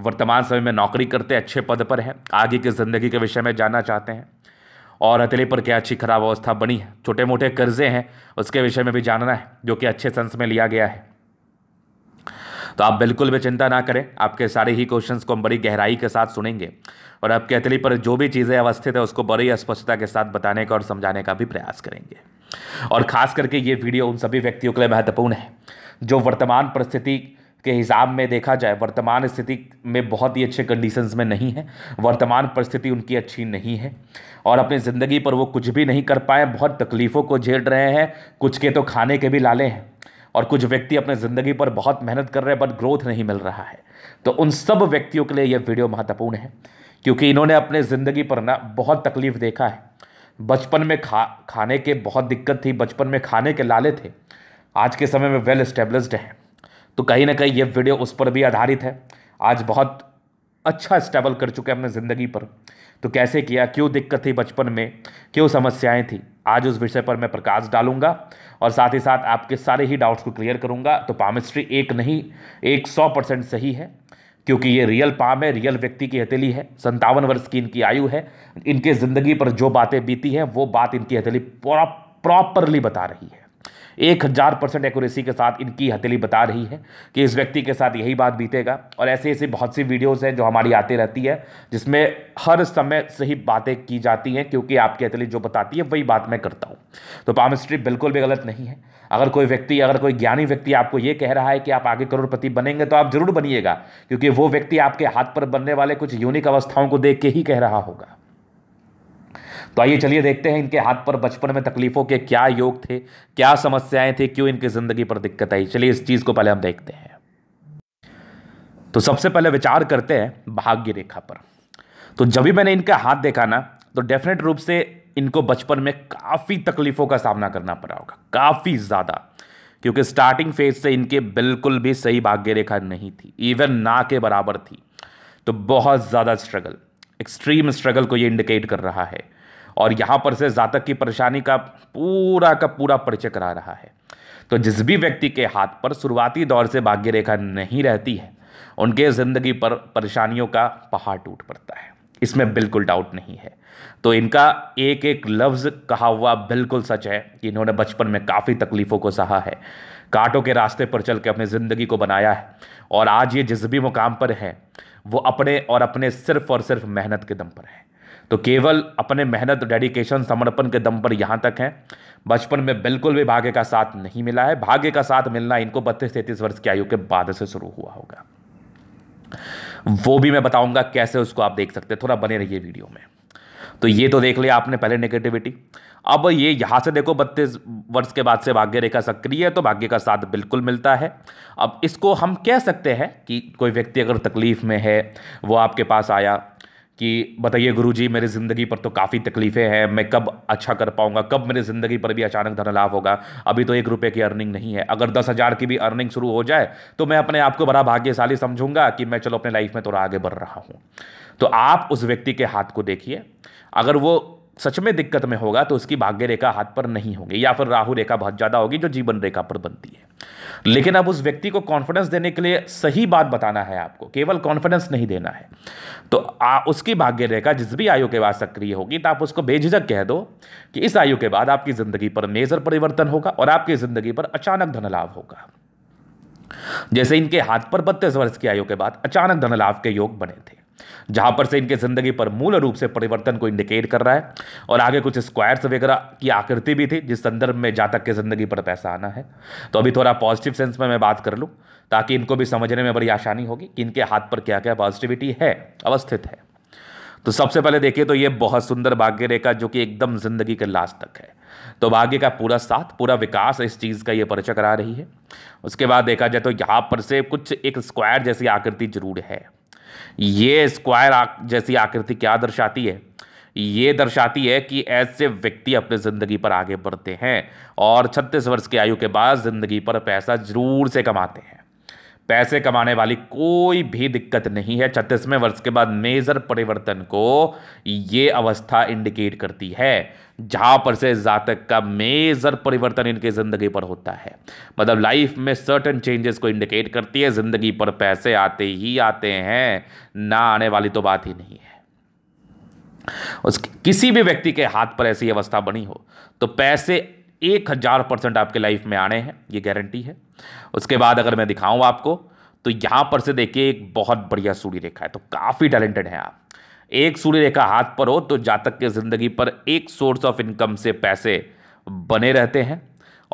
वर्तमान समय में नौकरी करते अच्छे पद पर हैं आगे की ज़िंदगी के विषय में जानना चाहते हैं और हथेली पर क्या अच्छी खराब अवस्था बनी है छोटे मोटे कर्जे हैं उसके विषय में भी जानना है जो कि अच्छे सेंस में लिया गया है तो आप बिल्कुल भी चिंता ना करें आपके सारे ही क्वेश्चंस को हम बड़ी गहराई के साथ सुनेंगे और आपके अतली पर जो भी चीज़ें अवस्थित है उसको बड़ी स्पष्टता के साथ बताने का और समझाने का भी प्रयास करेंगे और खास करके ये वीडियो उन सभी व्यक्तियों के लिए महत्वपूर्ण है जो वर्तमान परिस्थिति के हिसाब में देखा जाए वर्तमान स्थिति में बहुत ही अच्छे कंडीशंस में नहीं है वर्तमान परिस्थिति उनकी अच्छी नहीं है और अपनी ज़िंदगी पर वो कुछ भी नहीं कर पाए बहुत तकलीफ़ों को झेल रहे हैं कुछ के तो खाने के भी लाले हैं और कुछ व्यक्ति अपने ज़िंदगी पर बहुत मेहनत कर रहे हैं बट ग्रोथ नहीं मिल रहा है तो उन सब व्यक्तियों के लिए यह वीडियो महत्वपूर्ण है क्योंकि इन्होंने अपने ज़िंदगी पर ना बहुत तकलीफ़ देखा है बचपन में खा खाने के बहुत दिक्कत थी बचपन में खाने के लाले थे आज के समय में वेल स्टेब्लिश्ड हैं तो कहीं ना कहीं ये वीडियो उस पर भी आधारित है आज बहुत अच्छा स्टेबल कर चुके हैं अपने ज़िंदगी पर तो कैसे किया क्यों दिक्कत थी बचपन में क्यों समस्याएं थी आज उस विषय पर मैं प्रकाश डालूंगा और साथ ही साथ आपके सारे ही डाउट्स को क्लियर करूंगा तो पामिस्ट्री एक नहीं एक सौ परसेंट सही है क्योंकि ये रियल पाम है रियल व्यक्ति की हथेली है संतावन वर्ष की इनकी आयु है इनके ज़िंदगी पर जो बातें बीती हैं वो बात इनकी हथेली प्रॉपरली बता रही है एक हज़ार परसेंट एक्यूरेसी के साथ इनकी हथेली बता रही है कि इस व्यक्ति के साथ यही बात बीतेगा और ऐसे ऐसे बहुत सी वीडियोज़ हैं जो हमारी आती रहती है जिसमें हर समय सही बातें की जाती हैं क्योंकि आपकी हथेली जो बताती है वही बात मैं करता हूँ तो पामिस्ट्री बिल्कुल भी गलत नहीं है अगर कोई व्यक्ति अगर कोई ज्ञानी व्यक्ति आपको ये कह रहा है कि आप आगे करोड़पति बनेंगे तो आप जरूर बनिएगा क्योंकि वो व्यक्ति आपके हाथ पर बनने वाले कुछ यूनिक अवस्थाओं को देख के ही कह रहा होगा तो आइए चलिए देखते हैं इनके हाथ पर बचपन में तकलीफों के क्या योग थे क्या समस्याएं थी क्यों इनकी ज़िंदगी पर दिक्कत आई चलिए इस चीज़ को पहले हम देखते हैं तो सबसे पहले विचार करते हैं भाग्य रेखा पर तो जब भी मैंने इनका हाथ देखा ना तो डेफिनेट रूप से इनको बचपन में काफ़ी तकलीफ़ों का सामना करना पड़ा होगा काफ़ी ज़्यादा क्योंकि स्टार्टिंग फेज से इनके बिल्कुल भी सही भाग्य रेखा नहीं थी इवन ना के बराबर थी तो बहुत ज़्यादा स्ट्रगल एक्सट्रीम स्ट्रगल को ये इंडिकेट कर रहा है और यहाँ पर से जातक की परेशानी का पूरा का पूरा परिचय करा रहा है तो जिस भी व्यक्ति के हाथ पर शुरुआती दौर से भाग्य रेखा नहीं रहती है उनके ज़िंदगी पर परेशानियों का पहाड़ टूट पड़ता है इसमें बिल्कुल डाउट नहीं है तो इनका एक एक लफ्ज़ कहा हुआ बिल्कुल सच है कि इन्होंने बचपन में काफ़ी तकलीफ़ों को सहा है कांटों के रास्ते पर चल के अपनी ज़िंदगी को बनाया है और आज ये जिस भी मुकाम पर हैं वो अपने और अपने सिर्फ और सिर्फ मेहनत के दम पर हैं तो केवल अपने मेहनत डेडिकेशन समर्पण के दम पर यहाँ तक हैं बचपन में बिल्कुल भी भाग्य का साथ नहीं मिला है भाग्य का साथ मिलना इनको बत्तीस तैंतीस वर्ष की आयु के बाद से शुरू हुआ होगा वो भी मैं बताऊंगा कैसे उसको आप देख सकते हैं थोड़ा बने रहिए वीडियो में तो ये तो देख लिया आपने पहले नेगेटिविटी अब ये यहाँ से देखो बत्तीस वर्ष के बाद से भाग्य रेखा सक्रिय है तो भाग्य का साथ बिल्कुल मिलता है अब इसको हम कह सकते हैं कि कोई व्यक्ति अगर तकलीफ़ में है वो आपके पास आया कि बताइए गुरुजी मेरी ज़िंदगी पर तो काफ़ी तकलीफ़ें हैं मैं कब अच्छा कर पाऊँगा कब मेरी ज़िंदगी पर भी अचानक धन लाभ होगा अभी तो एक रुपये की अर्निंग नहीं है अगर दस हज़ार की भी अर्निंग शुरू हो जाए तो मैं अपने आप को बड़ा भाग्यशाली समझूंगा कि मैं चलो अपने लाइफ में थोड़ा आगे बढ़ रहा हूँ तो आप उस व्यक्ति के हाथ को देखिए अगर वो सच में दिक्कत में होगा तो उसकी भाग्य रेखा हाथ पर नहीं होगी या फिर राहु रेखा बहुत ज़्यादा होगी जो जीवन रेखा पर बनती है लेकिन अब उस व्यक्ति को कॉन्फिडेंस देने के लिए सही बात बताना है आपको केवल कॉन्फिडेंस नहीं देना है तो आ, उसकी भाग्य रेखा जिस भी आयु के बाद सक्रिय होगी तो आप उसको बेझिझक कह दो कि इस आयु के बाद आपकी ज़िंदगी पर मेजर परिवर्तन होगा और आपकी ज़िंदगी पर अचानक धन लाभ होगा जैसे इनके हाथ पर बत्तीस वर्ष की आयु के बाद अचानक धन लाभ के योग बने थे जहां पर से इनके ज़िंदगी पर मूल रूप से परिवर्तन को इंडिकेट कर रहा है और आगे कुछ स्क्वायर्स वगैरह की आकृति भी थी जिस संदर्भ में जातक के ज़िंदगी पर पैसा आना है तो अभी थोड़ा पॉजिटिव सेंस में मैं बात कर लूँ ताकि इनको भी समझने में बड़ी आसानी होगी कि इनके हाथ पर क्या क्या पॉजिटिविटी है अवस्थित है तो सबसे पहले देखिए तो ये बहुत सुंदर भाग्य रेखा जो कि एकदम जिंदगी के लास्ट तक है तो भाग्य का पूरा साथ पूरा विकास इस चीज़ का ये परिचय करा रही है उसके बाद देखा जाए तो यहाँ पर से कुछ एक स्क्वायर जैसी आकृति जरूर है ये स्क्वायर जैसी आकृति क्या दर्शाती है ये दर्शाती है कि ऐसे व्यक्ति अपने ज़िंदगी पर आगे बढ़ते हैं और छत्तीस वर्ष की आयु के बाद ज़िंदगी पर पैसा ज़रूर से कमाते हैं पैसे कमाने वाली कोई भी दिक्कत नहीं है छत्तीसवें वर्ष के बाद मेजर परिवर्तन को ये अवस्था इंडिकेट करती है जहाँ पर से जातक का मेजर परिवर्तन इनके ज़िंदगी पर होता है मतलब लाइफ में सर्टन चेंजेस को इंडिकेट करती है ज़िंदगी पर पैसे आते ही आते हैं ना आने वाली तो बात ही नहीं है उस किसी भी व्यक्ति के हाथ पर ऐसी अवस्था बनी हो तो पैसे एक हज़ार परसेंट आपके लाइफ में आने हैं ये गारंटी है उसके बाद अगर मैं दिखाऊं आपको तो यहां पर से देखिए एक बहुत बढ़िया सूर्य रेखा है तो काफ़ी टैलेंटेड है आप एक सूर्य रेखा हाथ पर हो तो जातक के ज़िंदगी पर एक सोर्स ऑफ इनकम से पैसे बने रहते हैं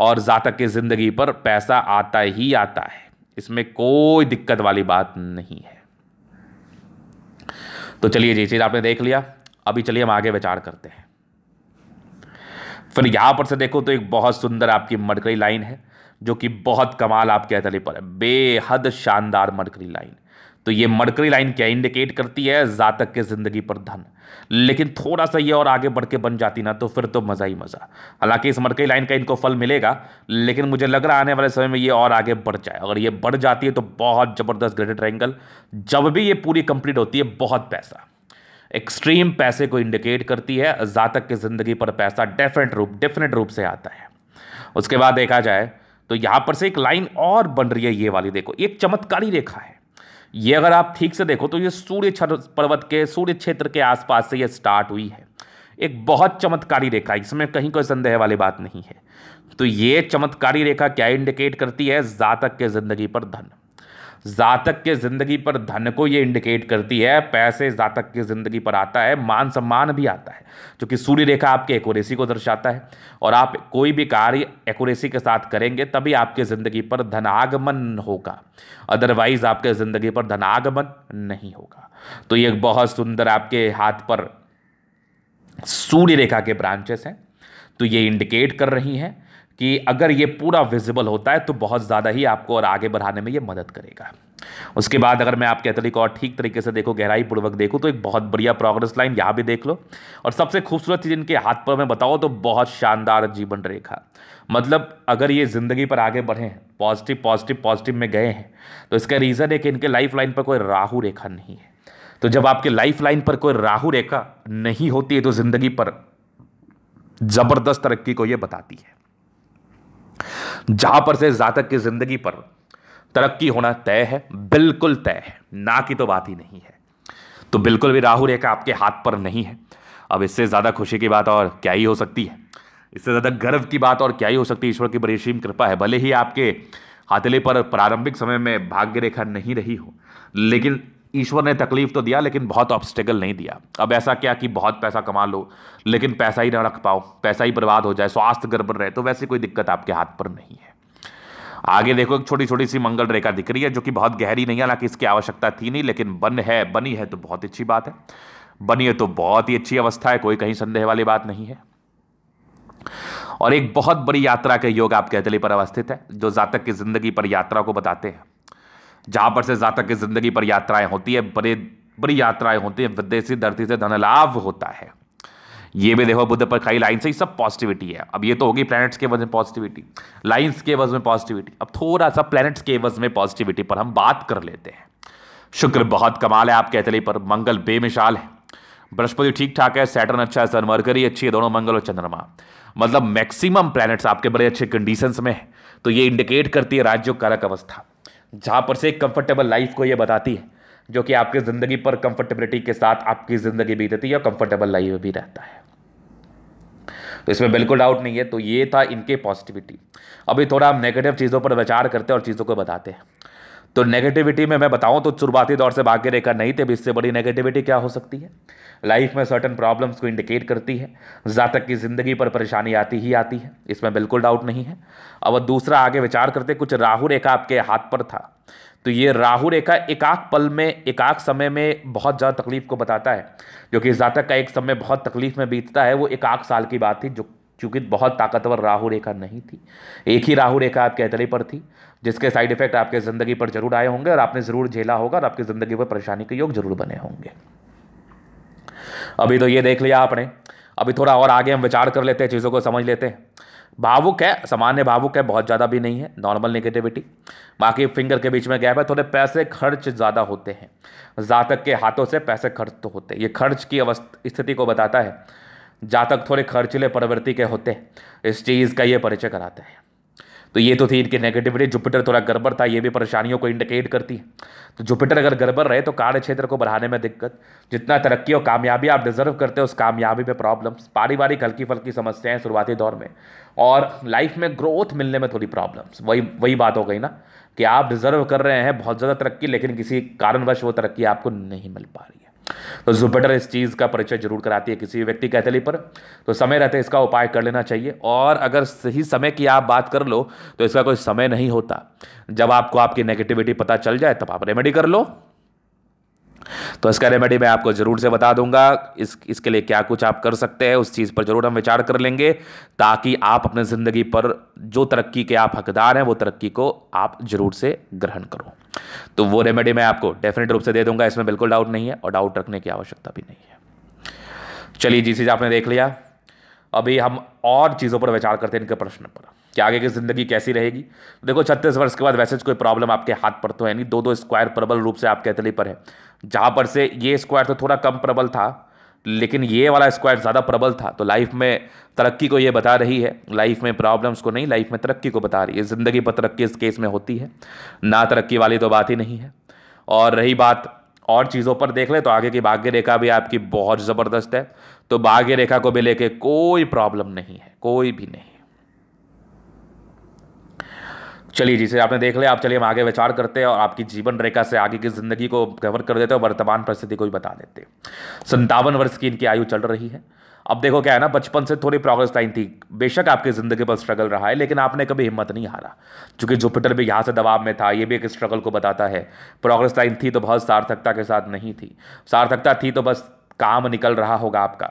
और जातक की ज़िंदगी पर पैसा आता ही आता है इसमें कोई दिक्कत वाली बात नहीं है तो चलिए जी चीज़ आपने देख लिया अभी चलिए हम आगे विचार करते हैं फिर यहाँ पर से देखो तो एक बहुत सुंदर आपकी मरकरी लाइन है जो कि बहुत कमाल आपके अतली पर है बेहद शानदार मरकरी लाइन तो ये मरकरी लाइन क्या इंडिकेट करती है जातक के ज़िंदगी पर धन लेकिन थोड़ा सा ये और आगे बढ़ के बन जाती ना तो फिर तो मज़ा ही मज़ा हालांकि इस मरकरी लाइन का इनको फल मिलेगा लेकिन मुझे लग रहा आने वाले समय में ये और आगे बढ़ जाए अगर ये बढ़ जाती है तो बहुत ज़बरदस्त ग्रेटर ट्रैंगल जब भी ये पूरी कंप्लीट होती है बहुत पैसा एक्सट्रीम पैसे को इंडिकेट करती है जातक की ज़िंदगी पर पैसा डेफिनेट रूप डेफिनेट रूप से आता है उसके बाद देखा जाए तो यहाँ पर से एक लाइन और बन रही है ये वाली देखो एक चमत्कारी रेखा है ये अगर आप ठीक से देखो तो ये सूर्य पर्वत के सूर्य क्षेत्र के आसपास से ये स्टार्ट हुई है एक बहुत चमत्कारी रेखा इसमें कहीं कोई संदेह वाली बात नहीं है तो ये चमत्कारी रेखा क्या इंडिकेट करती है जातक के ज़िंदगी पर धन जातक के ज़िंदगी पर धन को ये इंडिकेट करती है पैसे जातक की ज़िंदगी पर आता है मान सम्मान भी आता है जो कि सूर्य रेखा आपके एकोरेसी को दर्शाता है और आप कोई भी कार्य एकोरेसी के साथ करेंगे तभी आपकी ज़िंदगी पर धनागमन होगा अदरवाइज़ आपके ज़िंदगी पर धनागमन नहीं होगा तो ये बहुत सुंदर आपके हाथ पर सूर्य रेखा के ब्रांचेस हैं तो ये इंडिकेट कर रही हैं कि अगर ये पूरा विजिबल होता है तो बहुत ज़्यादा ही आपको और आगे बढ़ाने में ये मदद करेगा उसके बाद अगर मैं आपके एथलीट को और ठीक तरीके से देखो गहराई पूर्वक देखूँ तो एक बहुत बढ़िया प्रोग्रेस लाइन यहाँ भी देख लो और सबसे खूबसूरत चीज़ इनके हाथ पर मैं बताऊँ तो बहुत शानदार जीवन रेखा मतलब अगर ये ज़िंदगी पर आगे बढ़े हैं पॉजिटिव पॉजिटिव पॉजिटिव में गए हैं तो इसका रीज़न है कि इनके लाइफ लाइन पर कोई राहु रेखा नहीं है तो जब आपके लाइफ लाइन पर कोई राहु रेखा नहीं होती है तो ज़िंदगी पर ज़बरदस्त तरक्की को ये बताती है जहां पर से जातक की जिंदगी पर तरक्की होना तय है बिल्कुल तय है ना की तो बात ही नहीं है तो बिल्कुल भी राहु रेखा आपके हाथ पर नहीं है अब इससे ज़्यादा खुशी की बात और क्या ही हो सकती है इससे ज़्यादा गर्व की बात और क्या ही हो सकती है ईश्वर की बरीशीम कृपा है भले ही आपके हाथले पर प्रारंभिक समय में भाग्य रेखा नहीं रही हो लेकिन ईश्वर ने तकलीफ तो दिया लेकिन बहुत ऑब्स्टेकल नहीं दिया अब ऐसा क्या कि बहुत पैसा कमा लो लेकिन पैसा ही ना रख पाओ पैसा ही बर्बाद हो जाए स्वास्थ्य गड़बड़ रहे तो वैसे कोई दिक्कत आपके हाथ पर नहीं है आगे देखो एक छोटी छोटी सी मंगल रेखा दिख रही है जो कि बहुत गहरी नहीं है हालांकि इसकी आवश्यकता थी नहीं लेकिन बन है बनी है तो बहुत अच्छी बात है बनी है तो बहुत ही अच्छी अवस्था है कोई कहीं संदेह वाली बात नहीं है और एक बहुत बड़ी यात्रा का योग आपके अतली पर अवस्थित है जो जातक की जिंदगी पर यात्रा को बताते हैं जहाँ पर से जातक की ज़िंदगी पर यात्राएं होती है बड़े बड़ी यात्राएं होती है विदेशी धरती से धन लाभ होता है ये भी देखो बुद्ध पर खाई लाइन से सब पॉजिटिविटी है अब ये तो होगी प्लैनेट्स के वज में पॉजिटिविटी लाइन्स के वजह में पॉजिटिविटी अब थोड़ा सा प्लैनेट्स के वजह में पॉजिटिविटी पर हम बात कर लेते हैं शुक्र बहुत कमाल है आपके अतली पर मंगल बेमिसाल है बृहस्पति ठीक ठाक है सैटर्न अच्छा है सनमरकरी अच्छी है दोनों मंगल और चंद्रमा मतलब मैक्सिमम प्लैनेट्स आपके बड़े अच्छे कंडीशंस में है तो ये इंडिकेट करती है राज्यों कारक अवस्था जहाँ पर से एक कंफर्टेबल लाइफ को ये बताती है जो कि आपकी ज़िंदगी पर कंफर्टेबिलिटी के साथ आपकी ज़िंदगी बीतती है और कंफर्टेबल लाइफ भी रहता है तो इसमें बिल्कुल डाउट नहीं है तो ये था इनके पॉजिटिविटी अभी थोड़ा हम नेगेटिव चीज़ों पर विचार करते हैं और चीज़ों को बताते हैं तो नेगेटिविटी में मैं बताऊं तो शुरुआती दौर से भाग्य रेखा नहीं थे इससे बड़ी नेगेटिविटी क्या हो सकती है लाइफ में सर्टन प्रॉब्लम्स को इंडिकेट करती है जातक की ज़िंदगी पर परेशानी आती ही आती है इसमें बिल्कुल डाउट नहीं है अब दूसरा आगे विचार करते कुछ राहु रेखा आपके हाथ पर था तो ये राहु रेखा एकाक पल में एकाक समय में बहुत ज़्यादा तकलीफ को बताता है जो कि जातक का एक समय बहुत तकलीफ में बीतता है वो एकाक साल की बात थी जो चूंकि बहुत ताकतवर राहु रेखा नहीं थी एक ही राहु रेखा आपके अतरे पर थी जिसके साइड इफेक्ट आपके ज़िंदगी पर जरूर आए होंगे और आपने ज़रूर झेला होगा और आपकी ज़िंदगी पर परेशानी के योग जरूर बने होंगे अभी तो ये देख लिया आपने अभी थोड़ा और आगे हम विचार कर लेते हैं चीज़ों को समझ लेते हैं भावुक है सामान्य भावुक है बहुत ज़्यादा भी नहीं है नॉर्मल नेगेटिविटी बाकी फिंगर के बीच में गैप है थोड़े पैसे खर्च ज़्यादा होते हैं जातक के हाथों से पैसे खर्च तो होते हैं ये खर्च की अवस्था स्थिति को बताता है जातक थोड़े खर्चीले प्रवृत्ति के होते हैं इस चीज़ का ये परिचय कराते हैं तो ये तो थी इनकी नेगेटिविटी जुपिटर थोड़ा गड़बड़ था ये भी परेशानियों को इंडिकेट करती है तो जुपिटर अगर गड़बड़ रहे तो कार्य क्षेत्र को बढ़ाने में दिक्कत जितना तरक्की और कामयाबी आप डिजर्व करते हैं उस कामयाबी में प्रॉब्लम्स पारिवारिक हल्की फल्की समस्याएं शुरुआती दौर में और लाइफ में ग्रोथ मिलने में थोड़ी प्रॉब्लम्स वही वही बात हो गई ना कि आप डिजर्व कर रहे हैं बहुत ज़्यादा तरक्की लेकिन किसी कारणवश वो तरक्की आपको नहीं मिल पा रही है तो जुपिटर इस चीज़ का परिचय जरूर कराती है किसी व्यक्ति के पर तो समय रहते इसका उपाय कर लेना चाहिए और अगर सही समय की आप बात कर लो तो इसका कोई समय नहीं होता जब आपको आपकी नेगेटिविटी पता चल जाए तब आप रेमेडी कर लो तो इसका रेमेडी मैं आपको ज़रूर से बता दूंगा इस इसके लिए क्या कुछ आप कर सकते हैं उस चीज़ पर ज़रूर हम विचार कर लेंगे ताकि आप अपने ज़िंदगी पर जो तरक्की के आप हकदार हैं वो तरक्की को आप ज़रूर से ग्रहण करो तो वो रेमेडी मैं आपको डेफिनेट रूप से दे दूंगा इसमें बिल्कुल डाउट नहीं है और डाउट रखने की आवश्यकता भी नहीं है चलिए जी चीज़ आपने देख लिया अभी हम और चीज़ों पर विचार करते हैं इनके प्रश्न पर कि आगे की ज़िंदगी कैसी रहेगी देखो छत्तीस वर्ष के बाद वैसे तो कोई प्रॉब्लम आपके हाथ पर तो है नहीं दो दो स्क्वायर प्रबल रूप से आपके अतली पर है जहाँ पर से ये स्क्वायर तो थोड़ा कम प्रबल था लेकिन ये वाला स्क्वायर ज़्यादा प्रबल था तो लाइफ में तरक्की को ये बता रही है लाइफ में प्रॉब्लम्स को नहीं लाइफ में तरक्की को बता रही है ज़िंदगी पर तरक्की इस केस में होती है ना तरक्की वाली तो बात ही नहीं है और रही बात और चीज़ों पर देख ले तो आगे की भाग्य रेखा भी आपकी बहुत ज़बरदस्त है तो भाग्य रेखा को भी लेके कोई प्रॉब्लम नहीं है कोई भी नहीं चलिए जिसे आपने देख लिया आप चलिए हम आगे विचार करते हैं और आपकी जीवन रेखा से आगे की ज़िंदगी को कवर कर देते हैं वर्तमान परिस्थिति को भी बता देते हैं संतावन वर्ष की इनकी आयु चल रही है अब देखो क्या है ना बचपन से थोड़ी प्रोग्रेस लाइन थी बेशक आपकी ज़िंदगी पर स्ट्रगल रहा है लेकिन आपने कभी हिम्मत नहीं हारा चूँकि जुपिटर भी यहाँ से दबाव में था ये भी एक स्ट्रगल को बताता है प्रोग्रेस लाइन थी तो बहुत सार्थकता के साथ नहीं थी सार्थकता थी तो बस काम निकल रहा होगा आपका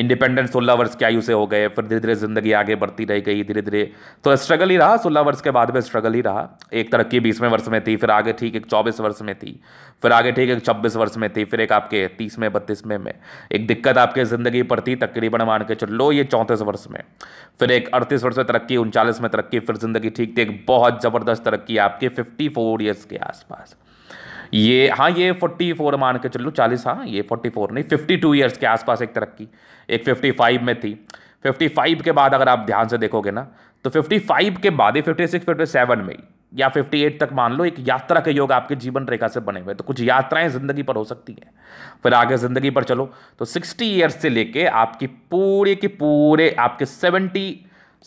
इंडिपेंडेंट सोलह वर्ष की आयु से हो गए फिर धीरे धीरे ज़िंदगी आगे बढ़ती रह गई धीरे धीरे तो स्ट्रगल ही रहा सोलह वर्ष के बाद में स्ट्रगल ही रहा एक तरक्की बीसवें वर्ष में थी फिर आगे ठीक एक चौबीस वर्ष में थी फिर आगे ठीक एक छब्बीस वर्ष में थी फिर एक आपके तीस में बत्तीसवें में एक दिक्कत आपके ज़िंदगी पर थी तकरीबन मान के चलो ये चौंतीस वर्ष में फिर एक अड़तीस वर्ष में तरक्की उनचालीस में तरक्की फिर ज़िंदगी ठीक थी एक बहुत ज़बरदस्त तरक्की आपके फिफ्टी ईयर्स के आसपास ये हाँ ये फोर्टी फोर मान के चलो चालीस हाँ ये फोर्टी फोर नहीं फिफ्टी टू ईयर्स के आसपास एक तरक्की एक फिफ्टी फाइव में थी फिफ्टी फाइव के बाद अगर आप ध्यान से देखोगे ना तो फिफ्टी फाइव के बाद ही फिफ्टी सिक्स फिफ्टी सेवन में या फिफ्टी एट तक मान लो एक यात्रा के योग आपके जीवन रेखा से बने हुए तो कुछ यात्राएं ज़िंदगी पर हो सकती हैं फिर आगे ज़िंदगी पर चलो तो सिक्सटी ईयर्स से लेके आपकी पूरे के पूरे आपके seventy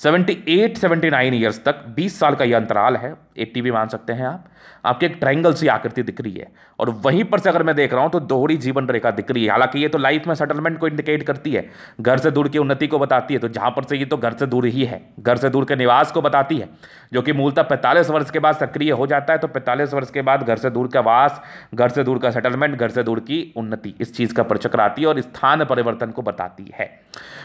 seventy eight seventy nine years तक बीस साल का यह अंतराल है एट्टी भी मान सकते हैं आप आपकी एक ट्रायंगल सी आकृति दिख रही है और वहीं पर से अगर मैं देख रहा हूँ तो दोहरी जीवन रेखा दिख रही है हालांकि ये तो लाइफ में सेटलमेंट को इंडिकेट करती है घर से दूर की उन्नति को बताती है तो जहाँ पर से ये तो घर से दूर ही है घर से दूर के निवास को बताती है जो कि मूलतः पैंतालीस वर्ष के बाद सक्रिय हो जाता है तो पैंतालीस वर्ष के बाद घर से दूर का वास घर से दूर का सेटलमेंट घर से दूर की उन्नति इस चीज़ का प्रचक्र आती है और स्थान परिवर्तन को बताती है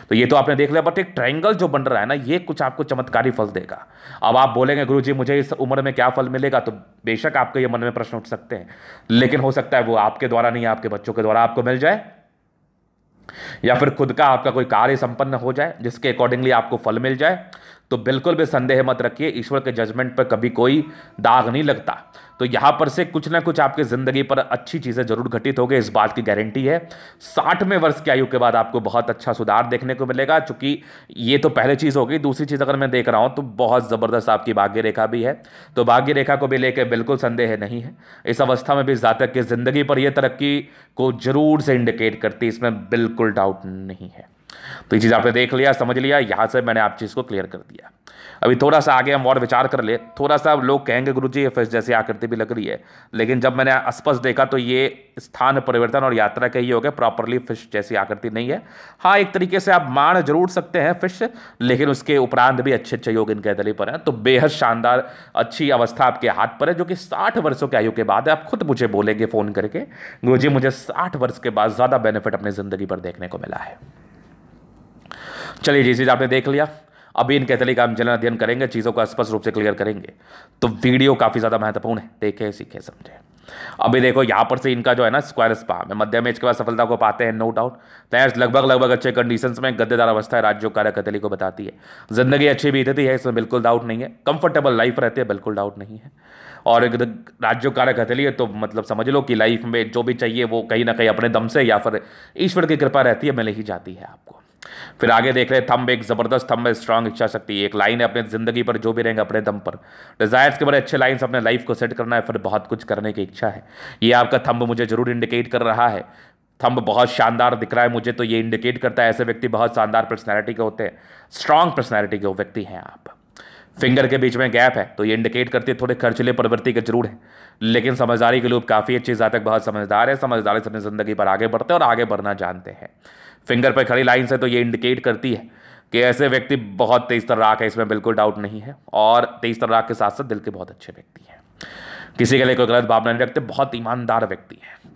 तो ये तो आपने देख लिया बट एक ट्रायंगल जो बन रहा है ना ये कुछ आपको चमत्कारी फल देगा अब आप बोलेंगे गुरु जी मुझे इस उम्र में क्या फल मिलेगा तो बेशक बेशक आपके ये मन में प्रश्न उठ सकते हैं लेकिन हो सकता है वो आपके द्वारा नहीं आपके बच्चों के द्वारा आपको मिल जाए या फिर खुद का आपका कोई कार्य संपन्न हो जाए जिसके अकॉर्डिंगली आपको फल मिल जाए तो बिल्कुल भी संदेह मत रखिए ईश्वर के जजमेंट पर कभी कोई दाग नहीं लगता तो यहाँ पर से कुछ ना कुछ आपकी ज़िंदगी पर अच्छी चीज़ें जरूर घटित होगी इस बात की गारंटी है साठवें वर्ष की आयु के बाद आपको बहुत अच्छा सुधार देखने को मिलेगा चूँकि ये तो पहले चीज़ होगी दूसरी चीज़ अगर मैं देख रहा हूँ तो बहुत ज़बरदस्त आपकी भाग्य रेखा भी है तो भाग्य रेखा को भी लेकर बिल्कुल संदेह नहीं है इस अवस्था में भी जातक की ज़िंदगी पर यह तरक्की को जरूर से इंडिकेट करती इसमें बिल्कुल डाउट नहीं है तो ये चीज़ आपने देख लिया समझ लिया यहाँ से मैंने आप चीज़ को क्लियर कर दिया अभी थोड़ा सा आगे हम और विचार कर ले थोड़ा सा लोग कहेंगे गुरु जी ये फिर जैसे आकृति भी लग रही है लेकिन जब मैंने स्पष्ट देखा तो ये स्थान परिवर्तन और यात्रा का ही हो गया प्रॉपरली फिश जैसी आकृति नहीं है हाँ एक तरीके से आप मान जरूर सकते हैं फिश लेकिन उसके उपरांत भी अच्छे अच्छे योग इनके दली पर हैं तो बेहद शानदार अच्छी अवस्था आपके हाथ पर है जो कि साठ वर्षों की आयु के बाद है आप खुद मुझे बोलेंगे फ़ोन करके गुरु जी मुझे साठ वर्ष के बाद ज़्यादा बेनिफिट अपनी ज़िंदगी पर देखने को मिला है चलिए जी चीज़ आपने देख लिया अभी इनके का हम जन अध्ययन करेंगे चीज़ों को स्पष्ट रूप से क्लियर करेंगे तो वीडियो काफ़ी ज़्यादा महत्वपूर्ण है देखें सीखें समझें अभी देखो यहाँ पर से इनका जो है ना स्क्वायर स्पा में मध्यम एज के बाद सफलता को पाते हैं नो डाउट तैयार लगभग लगभग अच्छे कंडीशंस में गद्देदार अवस्था है राज्यों कार्यकतली को बताती है जिंदगी अच्छी बीतती है इसमें बिल्कुल डाउट नहीं है कंफर्टेबल लाइफ रहती है बिल्कुल डाउट नहीं है और एक राज्यों कार्यकतली है तो मतलब समझ लो कि लाइफ में जो भी चाहिए वो कहीं ना कहीं अपने दम से या फिर ईश्वर की कृपा रहती है मिल ही जाती है आपको फिर आगे देख रहे थम्ब एक ज़बरदस्त थम्ब है स्ट्रांग इच्छा शक्ति एक लाइन है अपने ज़िंदगी पर जो भी रहेंगे अपने दम पर डिज़ायर्स के बड़े अच्छे लाइन्स अपने लाइफ को सेट करना है फिर बहुत कुछ करने की इच्छा है ये आपका थम्ब मुझे ज़रूर इंडिकेट कर रहा है थम्ब बहुत शानदार दिख रहा है मुझे तो ये इंडिकेट करता है ऐसे व्यक्ति बहुत शानदार पर्सनैलिटी के होते हैं स्ट्रांग पर्सनैलिटी के व्यक्ति हैं आप फिंगर के बीच में गैप है तो ये इंडिकेट करते थोड़े खर्चले प्रवृत्ति के जरूर है लेकिन समझदारी के लोग काफ़ी अच्छी ज़्यादा तक बहुत समझदार है समझदारी से अपनी ज़िंदगी पर आगे बढ़ते हैं और आगे बढ़ना जानते हैं फिंगर पर खड़ी लाइन से तो ये इंडिकेट करती है कि ऐसे व्यक्ति बहुत तेज तर्राक है इसमें बिल्कुल डाउट नहीं है और तेज तर्राक के साथ साथ दिल के बहुत अच्छे व्यक्ति हैं किसी के लिए कोई गलत भावना नहीं रखते बहुत ईमानदार व्यक्ति हैं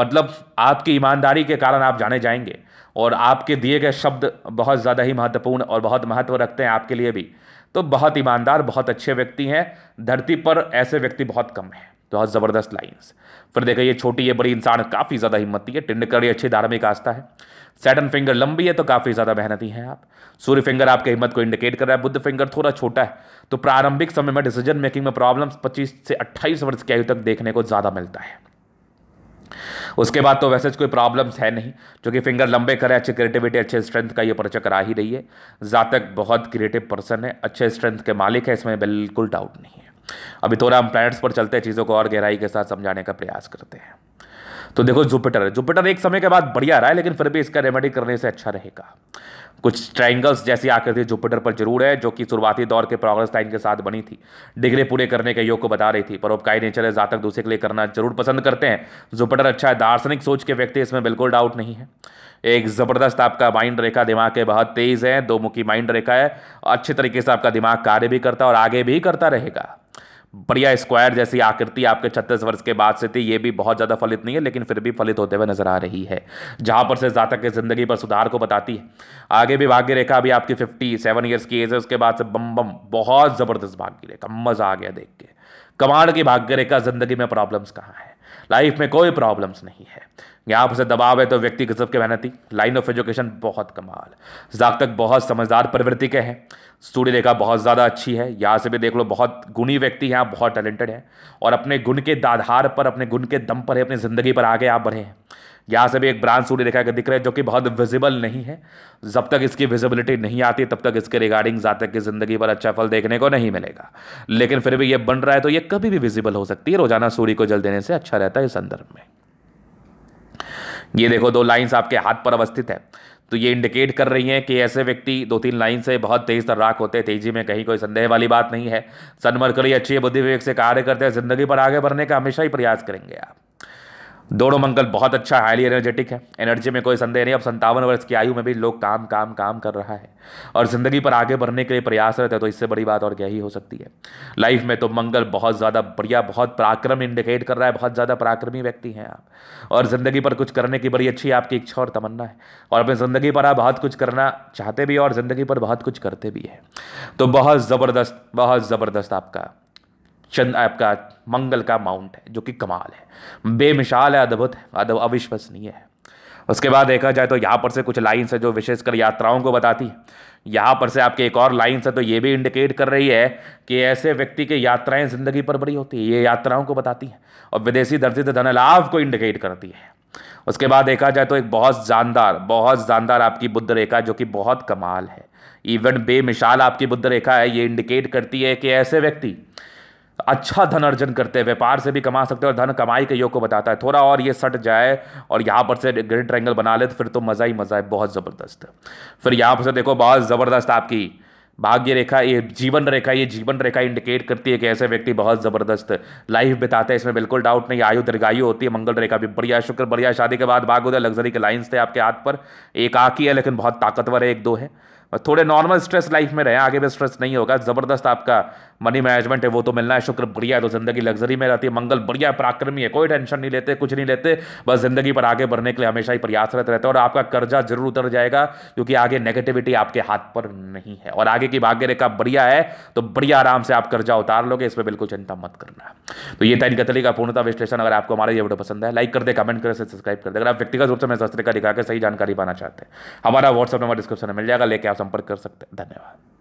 मतलब आपकी ईमानदारी के कारण आप जाने जाएंगे और आपके दिए गए शब्द बहुत ज़्यादा ही महत्वपूर्ण और बहुत महत्व रखते हैं आपके लिए भी तो बहुत ईमानदार बहुत अच्छे व्यक्ति हैं धरती पर ऐसे व्यक्ति बहुत कम हैं बहुत तो ज़बरदस्त लाइन्स फिर देखा ये छोटी ये बड़ी इंसान काफ़ी ज़्यादा हिम्मती है टिंडकर ये अच्छी धार्मिक आस्था है सैटन फिंगर लंबी है तो काफ़ी ज़्यादा मेहनती हैं आप सूर्य फिंगर आपके हिम्मत को इंडिकेट कर रहा है बुद्ध फिंगर थोड़ा छोटा है तो प्रारंभिक समय में डिसीजन मेकिंग में प्रॉब्लम्स 25 से 28 वर्ष की आयु तक देखने को ज़्यादा मिलता है उसके बाद तो वैसे कोई प्रॉब्लम्स है नहीं कि फिंगर लंबे करें अच्छे क्रिएटिविटी अच्छे स्ट्रेंथ का ये परिचय करा ही रही है जातक बहुत क्रिएटिव पर्सन है अच्छे स्ट्रेंथ के मालिक है इसमें बिल्कुल डाउट नहीं है अभी थोड़ा हम प्लैनेट्स पर चलते हैं चीज़ों को और गहराई के साथ समझाने का प्रयास करते हैं तो देखो जुपिटर जुपिटर एक समय के बाद बढ़िया रहा है लेकिन फिर भी इसका रेमेडी करने से अच्छा रहेगा कुछ ट्राइंगल्स जैसी आकृति जुपिटर पर जरूर है जो कि शुरुआती दौर के प्रोग्रेस लाइन के साथ बनी थी डिग्री पूरे करने के योग को बता रही थी परोपकारी नेचर है जातक दूसरे के लिए करना जरूर पसंद करते हैं जुपिटर अच्छा है दार्शनिक सोच के व्यक्ति इसमें बिल्कुल डाउट नहीं है एक ज़बरदस्त आपका माइंड रेखा दिमाग के बहुत तेज़ है दो मुखी माइंड रेखा है अच्छे तरीके से आपका दिमाग कार्य भी करता है और आगे भी करता रहेगा बढ़िया स्क्वायर जैसी आकृति आपके छत्तीस वर्ष के बाद से थी ये भी बहुत ज़्यादा फलित नहीं है लेकिन फिर भी फलित होते हुए नजर आ रही है जहाँ पर से जातक की ज़िंदगी पर सुधार को बताती है आगे भी भाग्य रेखा अभी आपकी फिफ्टी सेवन ईयर्स की एज है उसके बाद से बम बम बहुत ज़बरदस्त भाग्य रेखा मज़ा आ गया देख के कमाड़ की भाग्य रेखा ज़िंदगी में प्रॉब्लम्स कहाँ है लाइफ में कोई प्रॉब्लम्स नहीं है यहाँ पर से दबाव है तो व्यक्ति गजब के मेहनती लाइन ऑफ एजुकेशन बहुत कमाल जातक तक बहुत समझदार प्रवृत्ति के हैं सूर्य रेखा बहुत ज़्यादा अच्छी है यहाँ से भी देख लो बहुत गुणी व्यक्ति हैं आप बहुत टैलेंटेड हैं और अपने गुण के आधार पर अपने गुण के दम पर है अपनी ज़िंदगी पर आगे आप बढ़े हैं यहाँ से भी एक ब्रांच सूर्य रेखा का दिख रहा है जो कि बहुत विजिबल नहीं है जब तक इसकी विजिबिलिटी नहीं आती तब तक इसके रिगार्डिंग जातक की ज़िंदगी पर अच्छा फल देखने को नहीं मिलेगा लेकिन फिर भी ये बन रहा है तो ये कभी भी विजिबल हो सकती है रोज़ाना सूर्य को जल देने से अच्छा रहता है इस संदर्भ में ये देखो दो लाइंस आपके हाथ पर अवस्थित है तो ये इंडिकेट कर रही हैं कि ऐसे व्यक्ति दो तीन लाइन से बहुत तेज तर्राक होते हैं तेजी में कहीं कोई संदेह वाली बात नहीं है सनमरकड़ी अच्छी बुद्धि विवेक से कार्य करते हैं जिंदगी पर आगे बढ़ने का हमेशा ही प्रयास करेंगे आप दोनों मंगल बहुत अच्छा हाईली एनर्जेटिक है एनर्जी में कोई संदेह नहीं अब संतावन वर्ष की आयु में भी लोग काम काम काम कर रहा है और ज़िंदगी पर आगे बढ़ने के लिए प्रयासरत है तो इससे बड़ी बात और क्या ही हो सकती है लाइफ में तो मंगल बहुत ज़्यादा बढ़िया बहुत पराक्रम इंडिकेट कर रहा है बहुत ज़्यादा पराक्रमी व्यक्ति हैं आप और ज़िंदगी पर कुछ करने की बड़ी अच्छी आपकी इच्छा और तमन्ना है और अपनी ज़िंदगी पर आप बहुत कुछ करना चाहते भी और ज़िंदगी पर बहुत कुछ करते भी है तो बहुत ज़बरदस्त बहुत ज़बरदस्त आपका चंद आपका मंगल का माउंट है जो कि कमाल है बेमिसाल है अद्भुत है अविश्वसनीय है उसके बाद देखा जाए तो यहाँ पर से कुछ लाइन्स है जो विशेषकर यात्राओं को बताती है यहाँ पर से आपके एक और लाइन्स है तो ये भी इंडिकेट कर रही है कि ऐसे व्यक्ति की यात्राएं ज़िंदगी पर बड़ी होती है ये यात्राओं को बताती हैं और विदेशी धरती से धन लाभ को इंडिकेट करती है उसके बाद देखा जाए तो एक बहुत जानदार बहुत जानदार आपकी बुद्ध रेखा जो कि बहुत कमाल है इवन बेमिसाल आपकी बुद्ध रेखा है ये इंडिकेट करती है कि ऐसे व्यक्ति अच्छा धन अर्जन करते हैं व्यापार से भी कमा सकते हैं और धन कमाई के योग को बताता है थोड़ा और ये सट जाए और यहाँ पर से ग्रेड ट्रायंगल बना ले तो फिर तो मज़ा ही मज़ा है बहुत ज़बरदस्त फिर यहाँ पर से देखो बहुत ज़बरदस्त आपकी भाग्य रेखा ये जीवन रेखा ये जीवन रेखा इंडिकेट करती है कि ऐसे व्यक्ति बहुत ज़बरदस्त लाइफ बिताते हैं इसमें बिल्कुल डाउट नहीं आयु दीर्घायु होती है मंगल रेखा भी बढ़िया शुक्र बढ़िया शादी के बाद भाग लग्जरी के लाइन्स थे आपके हाथ पर एक आकी है लेकिन बहुत ताकतवर है एक दो है थोड़े नॉर्मल स्ट्रेस लाइफ में रहे आगे भी स्ट्रेस नहीं होगा ज़बरदस्त आपका मनी मैनेजमेंट है वो तो मिलना है शुक्र बढ़िया है तो ज़िंदगी लग्जरी में रहती है मंगल बढ़िया पराक्रमी है कोई टेंशन नहीं लेते कुछ नहीं लेते बस ज़िंदगी पर आगे बढ़ने के लिए हमेशा ही प्रयासरत रहते हैं और आपका कर्जा जरूर उतर जाएगा क्योंकि आगे नेगेटिविटी आपके हाथ पर नहीं है और आगे की भाग्य रेखा बढ़िया है तो बढ़िया आराम से आप कर्जा उतार लोगे इस पर बिल्कुल चिंता मत करना तो ये था इनका तरीका पूर्णता विश्लेषण अगर आपको हमारा ये वीडियो पसंद है लाइक कर दे कमेंट करें सब्सक्राइब कर दे अगर आप व्यक्तिगत रूप से मैं सस्ते का दिखाकर सही जानकारी पाना चाहते हैं हमारा व्हाट्सअप नंबर डिस्क्रिप्शन में मिल जाएगा लेके आप संपर्क कर सकते हैं धन्यवाद